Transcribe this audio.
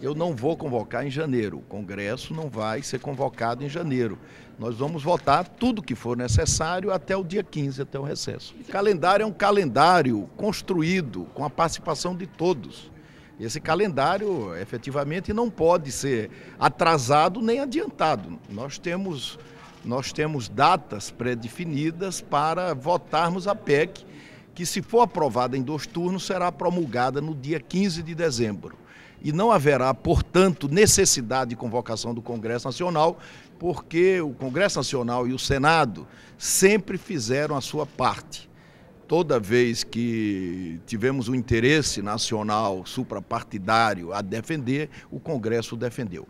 Eu não vou convocar em janeiro. O Congresso não vai ser convocado em janeiro. Nós vamos votar tudo que for necessário até o dia 15, até o recesso. O calendário é um calendário construído com a participação de todos. Esse calendário, efetivamente, não pode ser atrasado nem adiantado. Nós temos, nós temos datas pré-definidas para votarmos a PEC, que, se for aprovada em dois turnos, será promulgada no dia 15 de dezembro e não haverá, portanto, necessidade de convocação do Congresso Nacional, porque o Congresso Nacional e o Senado sempre fizeram a sua parte. Toda vez que tivemos um interesse nacional suprapartidário a defender, o Congresso defendeu.